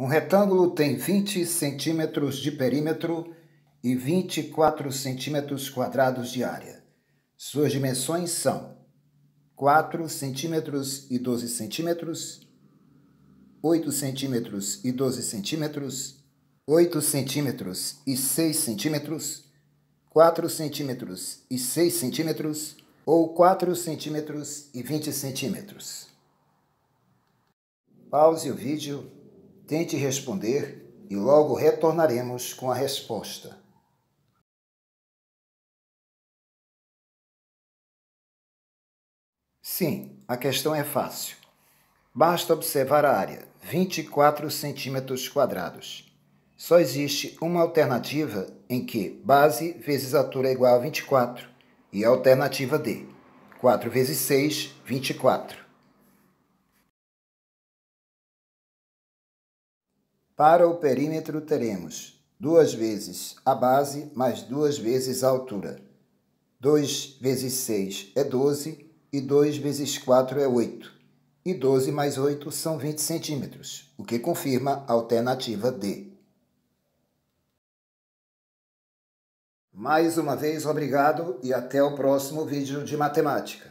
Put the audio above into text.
Um retângulo tem 20 centímetros de perímetro e 24 centímetros quadrados de área. Suas dimensões são 4 centímetros e 12 centímetros, 8 centímetros e 12 centímetros, 8 centímetros e 6 centímetros, 4 centímetros e 6 centímetros ou 4 centímetros e 20 centímetros. Pause o vídeo Tente responder e logo retornaremos com a resposta. Sim, a questão é fácil. Basta observar a área, 24 centímetros quadrados. Só existe uma alternativa em que base vezes altura é igual a 24 e a alternativa D, 4 vezes 6, 24. Para o perímetro teremos duas vezes a base mais duas vezes a altura. 2 vezes 6 é 12 e 2 vezes 4 é 8. E 12 mais 8 são 20 centímetros, o que confirma a alternativa D. Mais uma vez, obrigado e até o próximo vídeo de matemática.